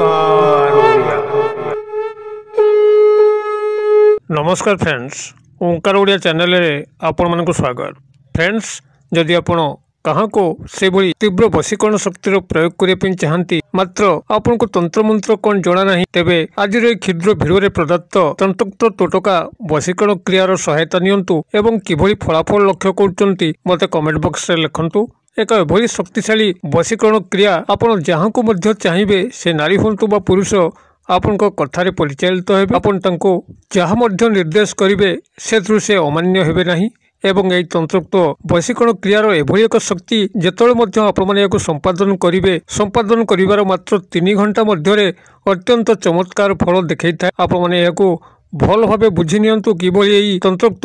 নমস্কার নমস্কার ଫ୍ରେଣ୍ଡସ୍ ଓଙ୍କାର ଓଡ଼ିଆ ଚ୍ୟାନେଲରେ ଆପଣମାନଙ୍କୁ ସ୍ୱାଗତ ଫ୍ରେଣ୍ଡସ୍ ଯଦି ଆପଣ କାହାକୁ ସେଭଳି ତୀବ୍ର ବଶୀକରଣ ଶକ୍ତିର ପ୍ରୟୋଗ କରିବା ପାଇଁ ଚାହାନ୍ତି ମାତ୍ର ଆପଣଙ୍କୁ ତନ୍ତ୍ରମନ୍ତ୍ର କ'ଣ ଜଣା ନାହିଁ ତେବେ ଆଜିର ଏହି କ୍ଷୁଦ୍ର ଭିଡ଼ିଓରେ ପ୍ରଦତ୍ତ ତନ୍ତ୍ରକ୍ତ ତୋଟକା ବଶୀକରଣ କ୍ରିୟାର ସହାୟତା ନିଅନ୍ତୁ ଏବଂ କିଭଳି ଫଳାଫଳ ଲକ୍ଷ୍ୟ କରୁଛନ୍ତି ମୋତେ କମେଣ୍ଟ ବକ୍ସରେ ଲେଖନ୍ତୁ ଏକ ଏଭଳି ଶକ୍ତିଶାଳୀ ବଶୀକରଣ କ୍ରିୟା ଆପଣ ଯାହାଙ୍କୁ ମଧ୍ୟ ଚାହିଁବେ ସେ ନାରୀ ହୁଅନ୍ତୁ ବା ପୁରୁଷ ଆପଣଙ୍କ କଥାରେ ପରିଚାଳିତ ହେବେ ଆପଣ ତାଙ୍କୁ ଯାହା ମଧ୍ୟ ନିର୍ଦ୍ଦେଶ କରିବେ ସେଥିରୁ ସେ ଅମାନ୍ୟ ହେବେ ନାହିଁ ଏବଂ ଏହି ତନ୍ତ୍ରୋକ୍ତ ବୈଶିକଣ କ୍ରିୟାର ଏଭଳି ଏକ ଶକ୍ତି ଯେତେବେଳେ ମଧ୍ୟ ଆପଣମାନେ ଏହାକୁ ସମ୍ପାଦନ କରିବେ ସମ୍ପାଦନ କରିବାର ମାତ୍ର ତିନି ଘଣ୍ଟା ମଧ୍ୟରେ ଅତ୍ୟନ୍ତ ଚମତ୍କାର ଫଳ ଦେଖାଇଥାଏ ଆପଣମାନେ ଏହାକୁ ଭଲ ଭାବେ ବୁଝି ନିଅନ୍ତୁ କିଭଳି ଏହି ତନ୍ତ୍ରୋକ୍ତ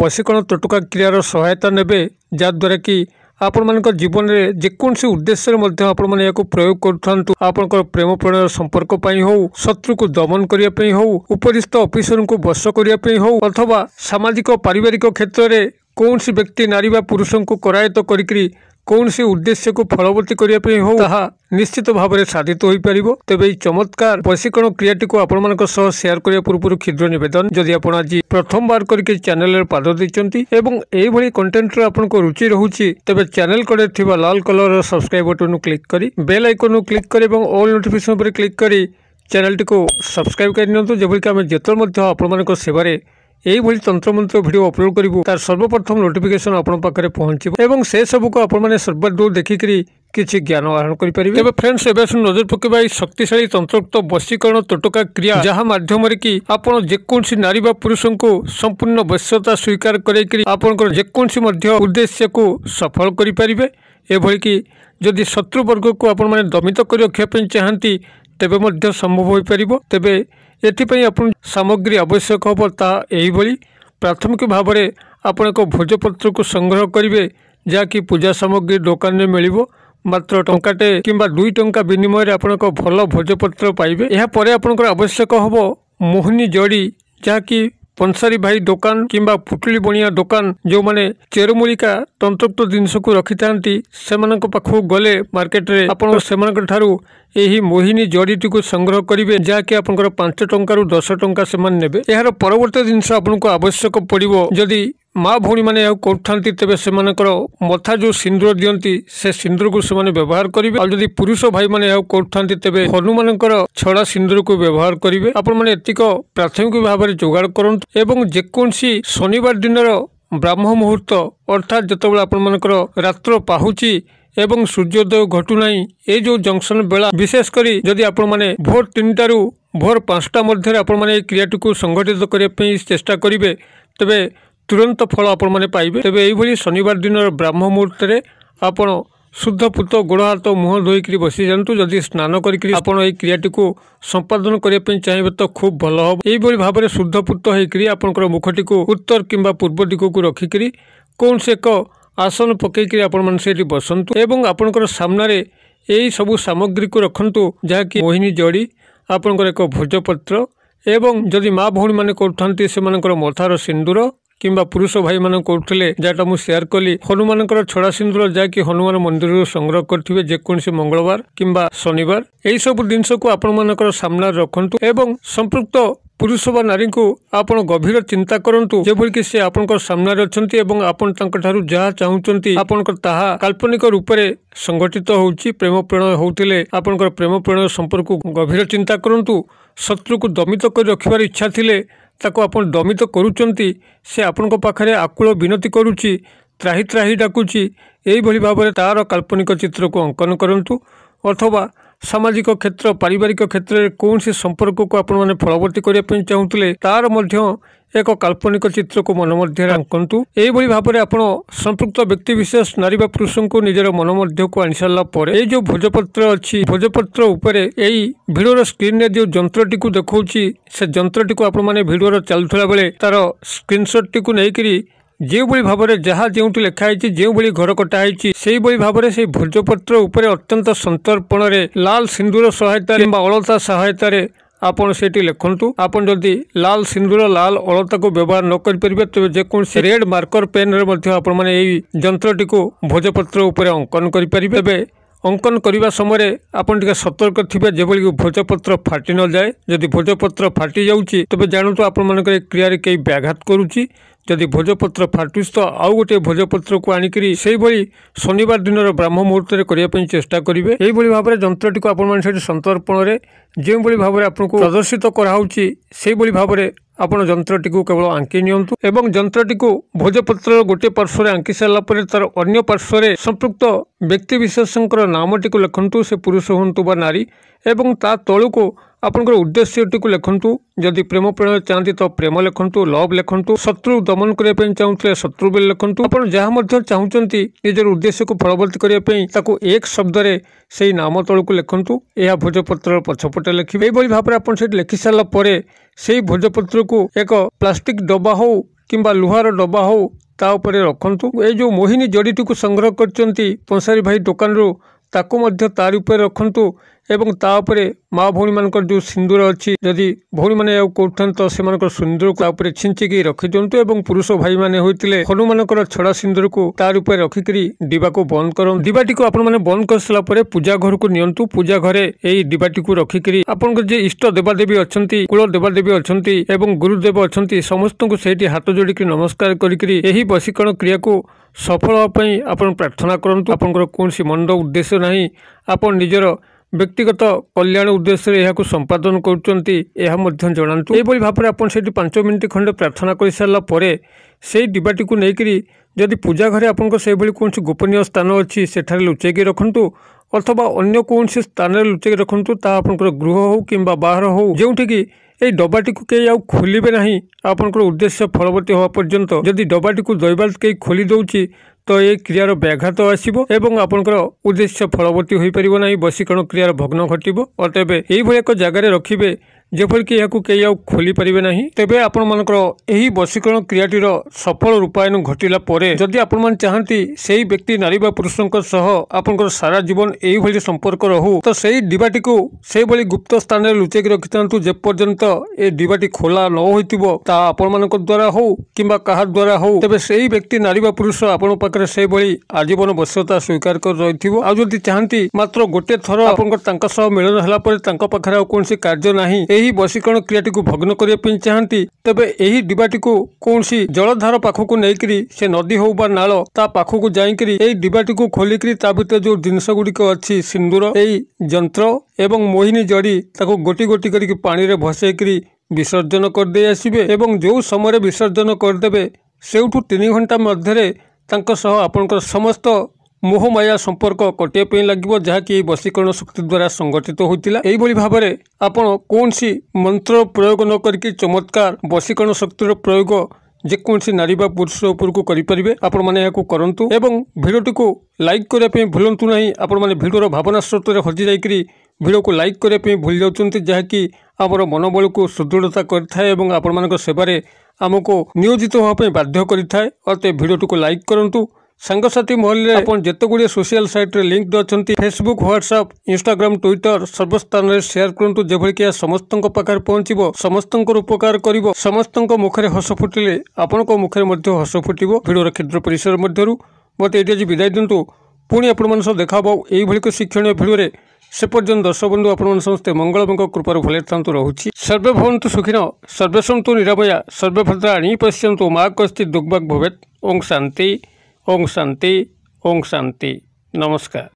ବୈଶିକଣ ତଟକା କ୍ରିୟାର ସହାୟତା ନେବେ ଯାହାଦ୍ୱାରା କି ଆପଣମାନଙ୍କ ଜୀବନରେ ଯେକୌଣସି ଉଦ୍ଦେଶ୍ୟରେ ମଧ୍ୟ ଆପଣମାନେ ଏହାକୁ ପ୍ରୟୋଗ କରୁଥାନ୍ତୁ ଆପଣଙ୍କର ପ୍ରେମ ପ୍ରଣୟର ସମ୍ପର୍କ ପାଇଁ ହେଉ ଶତ୍ରୁକୁ ଦମନ କରିବା ପାଇଁ ହେଉ ଉପରିସ୍ଥ ଅଫିସରଙ୍କୁ ବସ କରିବା ପାଇଁ ହେଉ ଅଥବା ସାମାଜିକ ପାରିବାରିକ କ୍ଷେତ୍ରରେ କୌଣସି ବ୍ୟକ୍ତି ନାରୀ ବା ପୁରୁଷଙ୍କୁ କରାୟତ କରିକି କୌଣସି ଉଦ୍ଦେଶ୍ୟକୁ ଫଳବତୀ କରିବା ପାଇଁ ହେଉ ତାହା ନିଶ୍ଚିତ ଭାବରେ ସାଧିତ ହୋଇପାରିବ ତେବେ ଏହି ଚମତ୍କାର ବଶୀକରଣ କ୍ରିୟାଟିକୁ ଆପଣମାନଙ୍କ ସହ ସେୟାର କରିବା ପୂର୍ବରୁ କ୍ଷୁଦ୍ର ନିବେଦନ ଯଦି ଆପଣ ଆଜି ପ୍ରଥମବାର କରିକି ଚ୍ୟାନେଲରେ ପାଦ ଦେଇଛନ୍ତି ଏବଂ ଏଇଭଳି କଣ୍ଟେଣ୍ଟରେ ଆପଣଙ୍କ ରୁଚି ରହୁଛି ତେବେ ଚ୍ୟାନେଲ କଡ଼ରେ ଥିବା ଲାଲ କଲରର ସବସ୍କ୍ରାଇବ୍ ବଟନକୁ କ୍ଲିକ୍ କରି ବେଲ୍ ଆଇକନକୁ କ୍ଲିକ୍ କରି ଏବଂ ଅଲ୍ ନୋଟିଫିକେସନ୍ ଉପରେ କ୍ଲିକ୍ କରି ଚ୍ୟାନେଲଟିକୁ ସବସ୍କ୍ରାଇବ୍ କରିନିଅନ୍ତୁ ଯେଭଳିକି ଆମେ ଯେତେବେଳେ ମଧ୍ୟ ଆପଣମାନଙ୍କ ସେବାରେ এইভাবে তন্ত্রমন্ত্র ভিডিও অপলোড করবু তার সর্বপ্রথম নোটিফিকেশন আপনার পাখে পৌঁছব এবং সে সবুক আপনার সর্বাদূর দেখিকি কিছু জ্ঞান আহরণ করে তবে ফ্রেন্ডস এবার আসুন নজর পকাইবা এই শক্তিশালী তন্ত্রোক্ত বশীকরণ তোটকা ক্রিয়া যা মাধ্যমে কি আপনার যেকোনসি নারী বা পুরুষকে সম্পূর্ণ বশ্যতা স্বীকার করাইকি আপনার যেকোনসি মধ্য উদ্দেশ্যকে সফল করে পারে এভাবে কি যদি শত্রুবর্গকে আপনার দমিত করে রক্ষা চাহান্তি ତେବେ ମଧ୍ୟ ସମ୍ଭବ ହୋଇପାରିବ ତେବେ ଏଥିପାଇଁ ଆପଣ ସାମଗ୍ରୀ ଆବଶ୍ୟକ ହେବ ତାହା ଏହିଭଳି ପ୍ରାଥମିକ ଭାବରେ ଆପଣ ଏକ ଭୋଜପତ୍ରକୁ ସଂଗ୍ରହ କରିବେ ଯାହାକି ପୂଜା ସାମଗ୍ରୀ ଦୋକାନରେ ମିଳିବ ମାତ୍ର ଟଙ୍କାଟେ କିମ୍ବା ଦୁଇ ଟଙ୍କା ବିନିମୟରେ ଆପଣ ଏକ ଭଲ ଭୋଜପତ୍ର ପାଇବେ ଏହାପରେ ଆପଣଙ୍କର ଆବଶ୍ୟକ ହେବ ମୋହିନୀ ଜଡ଼ି ଯାହାକି ପନ୍ସାରୀ ଭାଇ ଦୋକାନ କିମ୍ବା ପୁଟୁଳି ବଣିଆ ଦୋକାନ ଯେଉଁମାନେ ଚେରମୂଳିକା ତନ୍ତୁକ୍ତ ଜିନିଷକୁ ରଖିଥାନ୍ତି ସେମାନଙ୍କ ପାଖକୁ ଗଲେ ମାର୍କେଟରେ ଆପଣ ସେମାନଙ୍କ ଠାରୁ ଏହି ମୋହିନୀ ଜଡ଼ିଟିକୁ ସଂଗ୍ରହ କରିବେ ଯାହାକି ଆପଣଙ୍କର ପାଞ୍ଚ ଟଙ୍କାରୁ ଦଶ ଟଙ୍କା ସେମାନେ ନେବେ ଏହାର ପରବର୍ତ୍ତୀ ଜିନିଷ ଆପଣଙ୍କୁ ଆବଶ୍ୟକ ପଡ଼ିବ ଯଦି ମା ଭଉଣୀମାନେ ଏହାକୁ କରୁଥାନ୍ତି ତେବେ ସେମାନଙ୍କର ମଥା ଯେଉଁ ସିନ୍ଦୁର ଦିଅନ୍ତି ସେ ସିନ୍ଦୁରକୁ ସେମାନେ ବ୍ୟବହାର କରିବେ ଆଉ ଯଦି ପୁରୁଷ ଭାଇମାନେ ଏହାକୁ କରୁଥାନ୍ତି ତେବେ ହନୁମାନଙ୍କର ଛଡ଼ା ସିନ୍ଦୁରକୁ ବ୍ୟବହାର କରିବେ ଆପଣମାନେ ଏତିକ ପ୍ରାଥମିକ ଭାବରେ ଯୋଗାଡ଼ କରନ୍ତୁ ଏବଂ ଯେକୌଣସି ଶନିବାର ଦିନର ବ୍ରାହ୍ମ ମୁହୂର୍ତ୍ତ ଅର୍ଥାତ୍ ଯେତେବେଳେ ଆପଣମାନଙ୍କର ରାତ୍ର ପାହୁଛି ଏବଂ ସୂର୍ଯ୍ୟୋଦୟ ଘଟୁନାହିଁ ଏ ଯେଉଁ ଜଙ୍କସନ୍ ବେଳା ବିଶେଷ କରି ଯଦି ଆପଣମାନେ ଭୋର ତିନିଟାରୁ ଭୋର ପାଞ୍ଚଟା ମଧ୍ୟରେ ଆପଣମାନେ ଏହି କ୍ରିୟାଟିକୁ ସଂଘଟିତ କରିବା ପାଇଁ ଚେଷ୍ଟା କରିବେ ତେବେ ତୁରନ୍ତ ଫଳ ଆପଣମାନେ ପାଇବେ ତେବେ ଏହିଭଳି ଶନିବାର ଦିନର ବ୍ରାହ୍ମ ମୁହୂର୍ତ୍ତରେ ଆପଣ ଶୁଦ୍ଧ ପୁତ ଗୋଡ଼ ହାତ ମୁହଁ ଧୋଇକରି ବସିଯାଆନ୍ତୁ ଯଦି ସ୍ନାନ କରିକି ଆପଣ ଏହି କ୍ରିୟାଟିକୁ ସମ୍ପାଦନ କରିବା ପାଇଁ ଚାହିଁବେ ତ ଖୁବ୍ ଭଲ ହେବ ଏହିଭଳି ଭାବରେ ଶୁଦ୍ଧ ପୁତ ହୋଇକରି ଆପଣଙ୍କର ମୁଖଟିକୁ ଉତ୍ତର କିମ୍ବା ପୂର୍ବ ଦିଗକୁ ରଖିକରି କୌଣସି ଏକ ଆସନ ପକାଇକରି ଆପଣମାନେ ସେଇଠି ବସନ୍ତୁ ଏବଂ ଆପଣଙ୍କର ସାମ୍ନାରେ ଏହି ସବୁ ସାମଗ୍ରୀକୁ ରଖନ୍ତୁ ଯାହାକି ମୋହିନୀ ଜଡ଼ି ଆପଣଙ୍କର ଏକ ଭୋଜପତ୍ର ଏବଂ ଯଦି ମାଆ ଭଉଣୀମାନେ କରୁଥାନ୍ତି ସେମାନଙ୍କର ମଥାର ସିନ୍ଦୁର କିମ୍ବା ପୁରୁଷ ଭାଇମାନଙ୍କୁ କହୁଥିଲେ ଯାହାଟା ମୁଁ ସେୟାର କଲି ହନୁମାନଙ୍କର ଛଡ଼ା ସିନ୍ଦୁର ଯାହାକି ହନୁମାନ ମନ୍ଦିରରୁ ସଂଗ୍ରହ କରିଥିବେ ଯେକୌଣସି ମଙ୍ଗଳବାର କିମ୍ବା ଶନିବାର ଏହିସବୁ ଜିନିଷକୁ ଆପଣମାନଙ୍କର ସାମ୍ନାରେ ରଖନ୍ତୁ ଏବଂ ସମ୍ପୃକ୍ତ ପୁରୁଷ ବା ନାରୀଙ୍କୁ ଆପଣ ଗଭୀର ଚିନ୍ତା କରନ୍ତୁ ଯେପରିକି ସେ ଆପଣଙ୍କ ସାମ୍ନାରେ ଅଛନ୍ତି ଏବଂ ଆପଣ ତାଙ୍କଠାରୁ ଯାହା ଚାହୁଁଛନ୍ତି ଆପଣଙ୍କ ତାହା କାଳ୍ପନିକ ରୂପରେ ସଂଗଠିତ ହେଉଛି ପ୍ରେମ ପ୍ରଣୟ ହେଉଥିଲେ ଆପଣଙ୍କର ପ୍ରେମ ପ୍ରଣୟ ସମ୍ପର୍କକୁ ଗଭୀର ଚିନ୍ତା କରନ୍ତୁ ଶତ୍ରୁକୁ ଦମିତ କରି ରଖିବାର ଇଚ୍ଛା ଥିଲେ ତାକୁ ଆପଣ ଦମିତ କରୁଛନ୍ତି ସେ ଆପଣଙ୍କ ପାଖରେ ଆକୁଳ ବିନତି କରୁଛି ତ୍ରାହି ତ୍ରାହି ଡାକୁଛି ଏହିଭଳି ଭାବରେ ତା'ର କାଳ୍ପନିକ ଚିତ୍ରକୁ ଅଙ୍କନ କରନ୍ତୁ ଅଥବା ସାମାଜିକ କ୍ଷେତ୍ର ପାରିବାରିକ କ୍ଷେତ୍ରରେ କୌଣସି ସମ୍ପର୍କକୁ ଆପଣମାନେ ଫଳବର୍ତ୍ତୀ କରିବା ପାଇଁ ଚାହୁଁଥିଲେ ତା'ର ମଧ୍ୟ ଏକ କାଳ୍ପନିକ ଚିତ୍ରକୁ ମନ ମଧ୍ୟରେ ଆଙ୍କନ୍ତୁ ଏହିଭଳି ଭାବରେ ଆପଣ ସମ୍ପୃକ୍ତ ବ୍ୟକ୍ତିବିଶେଷ ନାରୀ ବା ପୁରୁଷଙ୍କୁ ନିଜର ମନ ମଧ୍ୟକୁ ଆଣିସାରିଲା ପରେ ଏଇ ଯେଉଁ ଭୋଜପତ୍ର ଅଛି ଭୋଜପତ୍ର ଉପରେ ଏଇ ଭିଡ଼ିଓର ସ୍କ୍ରିନ୍ରେ ଯେଉଁ ଯନ୍ତ୍ରଟିକୁ ଦେଖାଉଛି ସେ ଯନ୍ତ୍ରଟିକୁ ଆପଣମାନେ ଭିଡ଼ିଓର ଚାଲୁଥିଲା ବେଳେ ତାର ସ୍କ୍ରିନ୍ସଟ୍ଟିକୁ ନେଇକରି ଯେଉଁଭଳି ଭାବରେ ଯାହା ଯେଉଁଠି ଲେଖା ହେଇଛି ଯେଉଁଭଳି ଘର କଟା ହେଇଛି ସେହିଭଳି ଭାବରେ ସେହି ଭୋଜପତ୍ର ଉପରେ ଅତ୍ୟନ୍ତ ସନ୍ତର୍ପଣରେ ଲାଲ ସିନ୍ଦୁର ସହାୟତାରେ ବା ଅଳତା ସହାୟତାରେ ଆପଣ ସେଇଠି ଲେଖନ୍ତୁ ଆପଣ ଯଦି ଲାଲ ସିନ୍ଦୁର ଲାଲ ଅଳତାକୁ ବ୍ୟବହାର ନ କରିପାରିବେ ତେବେ ଯେକୌଣସି ରେଡ୍ ମାର୍କର ପେନ୍ରେ ମଧ୍ୟ ଆପଣମାନେ ଏହି ଯନ୍ତ୍ରଟିକୁ ଭୋଜପତ୍ର ଉପରେ ଅଙ୍କନ କରିପାରିବେ ଏବେ ଅଙ୍କନ କରିବା ସମୟରେ ଆପଣ ଟିକେ ସତର୍କ ଥିବେ ଯେଭଳିକି ଭୋଜପତ୍ର ଫାଟି ନଯାଏ ଯଦି ଭୋଜପତ୍ର ଫାଟି ଯାଉଛି ତେବେ ଜାଣନ୍ତୁ ଆପଣମାନଙ୍କର ଏ କ୍ରିୟାରେ କେହି ବ୍ୟାଘାତ କରୁଛି ଯଦି ଭୋଜପତ୍ର ଫାଟୁଛି ତ ଆଉ ଗୋଟିଏ ଭୋଜପତ୍ରକୁ ଆଣିକରି ସେହିଭଳି ଶନିବାର ଦିନର ବ୍ରାହ୍ମ ମୁହୂର୍ତ୍ତରେ କରିବା ପାଇଁ ଚେଷ୍ଟା କରିବେ ଏହିଭଳି ଭାବରେ ଯନ୍ତ୍ରଟିକୁ ଆପଣମାନେ ସେଠି ସନ୍ତର୍ପଣରେ ଯେଉଁଭଳି ଭାବରେ ଆପଣଙ୍କୁ ପ୍ରଦର୍ଶିତ କରାହେଉଛି ସେହିଭଳି ଭାବରେ ଆପଣ ଯନ୍ତ୍ରଟିକୁ କେବଳ ଆଙ୍କି ନିଅନ୍ତୁ ଏବଂ ଯନ୍ତ୍ରଟିକୁ ଭୋଜପତ୍ରର ଗୋଟିଏ ପାର୍ଶ୍ୱରେ ଆଙ୍କି ସାରିଲା ପରେ ତାର ଅନ୍ୟ ପାର୍ଶ୍ୱରେ ସମ୍ପୃକ୍ତ ବ୍ୟକ୍ତିବିଶେଷଙ୍କର ନାମଟିକୁ ଲେଖନ୍ତୁ ସେ ପୁରୁଷ ହୁଅନ୍ତୁ ବା ନାରୀ ଏବଂ ତା ତଳକୁ ଆପଣଙ୍କର ଉଦ୍ଦେଶ୍ୟଟିକୁ ଲେଖନ୍ତୁ ଯଦି ପ୍ରେମ ପ୍ରଣୟ ଚାହାନ୍ତି ତ ପ୍ରେମ ଲେଖନ୍ତୁ ଲଭ୍ ଲେଖନ୍ତୁ ଶତ୍ରୁ ଦମନ କରିବା ପାଇଁ ଚାହୁଁଥିଲେ ଶତ୍ରୁ ବୋଲି ଲେଖନ୍ତୁ ଆପଣ ଯାହା ମଧ୍ୟ ଚାହୁଁଛନ୍ତି ନିଜର ଉଦ୍ଦେଶ୍ୟକୁ ଫଳବର୍ତ୍ତୀ କରିବା ପାଇଁ ତାକୁ ଏକ ଶବ୍ଦରେ ସେହି ନାମ ତଳକୁ ଲେଖନ୍ତୁ ଏହା ଭୋଜପତ୍ରର ପଛପଟେ ଲେଖିବେ ଏହିଭଳି ଭାବରେ ଆପଣ ସେଠି ଲେଖି ସାରିଲା ପରେ ସେଇ ଭୋଜପତ୍ରକୁ ଏକ ପ୍ଲାଷ୍ଟିକ୍ ଡବା ହେଉ କିମ୍ବା ଲୁହାର ଡବା ହେଉ ତା ଉପରେ ରଖନ୍ତୁ ଏ ଯେଉଁ ମୋହିନୀ ଜଡ଼ିଟିକୁ ସଂଗ୍ରହ କରିଛନ୍ତି ପଂସାରୀ ଭାଇ ଦୋକାନରୁ ତାକୁ ମଧ୍ୟ ତାରି ଉପରେ ରଖନ୍ତୁ ଏବଂ ତା ଉପରେ ମା ଭଉଣୀମାନଙ୍କର ଯେଉଁ ସିନ୍ଦୁର ଅଛି ଯଦି ଭଉଣୀମାନେ ଏହାକୁ କରୁଥାନ୍ତି ତ ସେମାନଙ୍କର ସିନ୍ଦୁରକୁ ତା ଉପରେ ଛିଞ୍ଚିକି ରଖିଦିଅନ୍ତୁ ଏବଂ ପୁରୁଷ ଭାଇମାନେ ହୋଇଥିଲେ ହନୁମାନଙ୍କର ଛଡ଼ା ସିନ୍ଦୁରକୁ ତାର ଉପରେ ରଖିକିରି ଡିବାକୁ ବନ୍ଦ କରନ୍ତୁ ଡିବାଟିକୁ ଆପଣମାନେ ବନ୍ଦ କରିସାରିଲା ପରେ ପୂଜା ଘରକୁ ନିଅନ୍ତୁ ପୂଜା ଘରେ ଏହି ଡିବାଟିକୁ ରଖିକିରି ଆପଣଙ୍କର ଯିଏ ଇଷ୍ଟ ଦେବାଦେବୀ ଅଛନ୍ତି କୁଳ ଦେବାଦେବୀ ଅଛନ୍ତି ଏବଂ ଗୁରୁଦେବ ଅଛନ୍ତି ସମସ୍ତଙ୍କୁ ସେଇଠି ହାତ ଯୋଡ଼ିକି ନମସ୍କାର କରିକିରି ଏହି ବସିକରଣ କ୍ରିୟାକୁ ସଫଳ ହେବା ପାଇଁ ଆପଣ ପ୍ରାର୍ଥନା କରନ୍ତୁ ଆପଣଙ୍କର କୌଣସି ମନ୍ଦ ଉଦ୍ଦେଶ୍ୟ ନାହିଁ ଆପଣ ନିଜର ବ୍ୟକ୍ତିଗତ କଲ୍ୟାଣ ଉଦ୍ଦେଶ୍ୟରେ ଏହାକୁ ସମ୍ପାଦନ କରୁଛନ୍ତି ଏହା ମଧ୍ୟ ଜଣାନ୍ତୁ ଏହିଭଳି ଭାବରେ ଆପଣ ସେଇଠି ପାଞ୍ଚ ମିନିଟ୍ ଖଣ୍ଡେ ପ୍ରାର୍ଥନା କରିସାରିଲା ପରେ ସେହି ଡିବାଟିକୁ ନେଇକରି ଯଦି ପୂଜା ଘରେ ଆପଣଙ୍କ ସେହିଭଳି କୌଣସି ଗୋପନୀୟ ସ୍ଥାନ ଅଛି ସେଠାରେ ଲୁଚାଇକି ରଖନ୍ତୁ ଅଥବା ଅନ୍ୟ କୌଣସି ସ୍ଥାନରେ ଲୁଚାଇକି ରଖନ୍ତୁ ତାହା ଆପଣଙ୍କର ଗୃହ ହେଉ କିମ୍ବା ବାହାର ହେଉ ଯେଉଁଠିକି ଏହି ଡବାଟିକୁ କେହି ଆଉ ଖୋଲିବେ ନାହିଁ ଆପଣଙ୍କର ଉଦ୍ଦେଶ୍ୟ ଫଳବର୍ତ୍ତୀ ହେବା ପର୍ଯ୍ୟନ୍ତ ଯଦି ଡବାଟିକୁ ଦୈବାଲ କେହି ଖୋଲି ଦେଉଛି ତ ଏହି କ୍ରିୟାର ବ୍ୟାଘାତ ଆସିବ ଏବଂ ଆପଣଙ୍କର ଉଦ୍ଦେଶ୍ୟ ଫଳବର୍ତ୍ତୀ ହୋଇପାରିବ ନାହିଁ ବସିକରଣ କ୍ରିୟାର ଭଗ୍ନ ଘଟିବ ଓ ତେବେ ଏହିଭଳି ଏକ ଜାଗାରେ ରଖିବେ ଯେପରିକି ଏହାକୁ କେହି ଆଉ ଖୋଲିପାରିବେ ନାହିଁ ତେବେ ଆପଣମାନଙ୍କର ଏହି ବଶୀକରଣ କ୍ରିୟାଟିର ସଫଳ ରୂପାୟନ ଘଟିଲା ପରେ ଯଦି ଆପଣମାନେ ଚାହାନ୍ତି ସେହି ବ୍ୟକ୍ତି ନାରୀ ବା ପୁରୁଷଙ୍କ ସହ ଆପଣଙ୍କର ସାରା ଜୀବନ ଏହିଭଳି ସମ୍ପର୍କ ରହୁ ତ ସେହି ଡିବାଟିକୁ ସେହିଭଳି ଗୁପ୍ତ ସ୍ଥାନରେ ଲୁଚେଇକି ରଖିଥାନ୍ତୁ ଯେପର୍ଯ୍ୟନ୍ତ ଏ ଡିବାଟି ଖୋଲା ନ ହୋଇଥିବ ତାହା ଆପଣମାନଙ୍କ ଦ୍ୱାରା ହେଉ କିମ୍ବା କାହା ଦ୍ୱାରା ହେଉ ତେବେ ସେହି ବ୍ୟକ୍ତି ନାରୀ ବା ପୁରୁଷ ଆପଣଙ୍କ ପାଖରେ ସେହିଭଳି ଆଜୀବନ ବଶ୍ୟତା ସ୍ୱୀକାର କରି ରହିଥିବ ଆଉ ଯଦି ଚାହାନ୍ତି ମାତ୍ର ଗୋଟିଏ ଥର ଆପଣଙ୍କ ତାଙ୍କ ସହ ମିଳନ ହେଲା ପରେ ତାଙ୍କ ପାଖରେ ଆଉ କୌଣସି କାର୍ଯ୍ୟ ନାହିଁ ଏହି ଏହି ବଶୀକରଣ କ୍ରିୟାଟିକୁ ଭଗ୍ନ କରିବା ପାଇଁ ଚାହାନ୍ତି ତେବେ ଏହି ଡିବାଟିକୁ କୌଣସି ଜଳଧାର ପାଖକୁ ନେଇକରି ସେ ନଦୀ ହେଉ ବା ନାଳ ତା ପାଖକୁ ଯାଇକରି ଏହି ଡିବାଟିକୁ ଖୋଲିକରି ତା ଭିତରେ ଯେଉଁ ଜିନିଷ ଗୁଡ଼ିକ ଅଛି ସିନ୍ଦୁର ଏହି ଯନ୍ତ୍ର ଏବଂ ମୋହିନୀ ଜଡ଼ି ତାକୁ ଗୋଟି ଗୋଟି କରିକି ପାଣିରେ ଭସେଇକରି ବିସର୍ଜନ କରିଦେଇ ଆସିବେ ଏବଂ ଯେଉଁ ସମୟରେ ବିସର୍ଜନ କରିଦେବେ ସେଇଠୁ ତିନି ଘଣ୍ଟା ମଧ୍ୟରେ ତାଙ୍କ ସହ ଆପଣଙ୍କର ସମସ୍ତ ମୋହମାୟା ସମ୍ପର୍କ କଟିବା ପାଇଁ ଲାଗିବ ଯାହାକି ଏହି ବଶୀକରଣ ଶକ୍ତି ଦ୍ୱାରା ସଂଗଠିତ ହୋଇଥିଲା ଏହିଭଳି ଭାବରେ ଆପଣ କୌଣସି ମନ୍ତ୍ର ପ୍ରୟୋଗ ନ କରିକି ଚମତ୍କାର ବଶୀକରଣ ଶକ୍ତିର ପ୍ରୟୋଗ ଯେକୌଣସି ନାରୀ ବା ପୁରୁଷ ଉପରକୁ କରିପାରିବେ ଆପଣମାନେ ଏହାକୁ କରନ୍ତୁ ଏବଂ ଭିଡ଼ିଓଟିକୁ ଲାଇକ୍ କରିବା ପାଇଁ ଭୁଲନ୍ତୁ ନାହିଁ ଆପଣମାନେ ଭିଡ଼ିଓର ଭାବନା ସ୍ରୋତରେ ହଜି ଯାଇକରି ଭିଡ଼ିଓକୁ ଲାଇକ୍ କରିବା ପାଇଁ ଭୁଲି ଯାଉଛନ୍ତି ଯାହାକି ଆମର ମନୋବଳକୁ ସୁଦୃଢ଼ତା କରିଥାଏ ଏବଂ ଆପଣମାନଙ୍କ ସେବାରେ ଆମକୁ ନିୟୋଜିତ ହେବା ପାଇଁ ବାଧ୍ୟ କରିଥାଏ ଅତି ଭିଡ଼ିଓଟିକୁ ଲାଇକ୍ କରନ୍ତୁ ସାଙ୍ଗସାଥି ମହଲରେ ଆପଣ ଯେତେଗୁଡ଼ିଏ ସୋସିଆଲ ସାଇଟ୍ରେ ଲିଙ୍କ ଅଛନ୍ତି ଫେସବୁକ୍ ହ୍ୱାଟ୍ସଆପ୍ ଇନଷ୍ଟାଗ୍ରାମ ଟ୍ୱିଟର ସର୍ବସ୍ଥାନରେ ସେୟାର କରନ୍ତୁ ଯେଭଳିକି ଏହା ସମସ୍ତଙ୍କ ପାଖରେ ପହଞ୍ଚିବ ସମସ୍ତଙ୍କର ଉପକାର କରିବ ସମସ୍ତଙ୍କ ମୁଖରେ ହସ ଫୁଟିଲେ ଆପଣଙ୍କ ମୁଖରେ ମଧ୍ୟ ହସ ଫୁଟିବ ଭିଡ଼ିଓର କ୍ଷୁଦ୍ର ପରିସର ମଧ୍ୟରୁ ମୋତେ ଏଇଠି ଆଜି ବିଦାୟ ଦିଅନ୍ତୁ ପୁଣି ଆପଣମାନଙ୍କ ସହ ଦେଖାହେବ ଏଇଭଳିକ ଶିକ୍ଷଣୀୟ ଭିଡ଼ିଓରେ ସେ ପର୍ଯ୍ୟନ୍ତ ଦର୍ଶବନ୍ଧୁ ଆପଣମାନେ ସମସ୍ତେ ମଙ୍ଗଳମଙ୍କ କୃପାରୁ ଭଲ ଥାନ୍ତୁ ରହୁଛି ସର୍ବେ ଭବନ୍ତୁ ସୁଖୀନ ସର୍ବେ ସନ୍ତୁ ନିରାମୟା ସର୍ବେ ଭଦ୍ରା ଆଣି ପଶ୍ୟନ୍ତୁ ମା କସ୍ତି ଦୁଗ୍ବାଗ୍ ଭବେତ ଓଂ ଶାନ୍ତି ओम शांति ओम शांति नमस्कार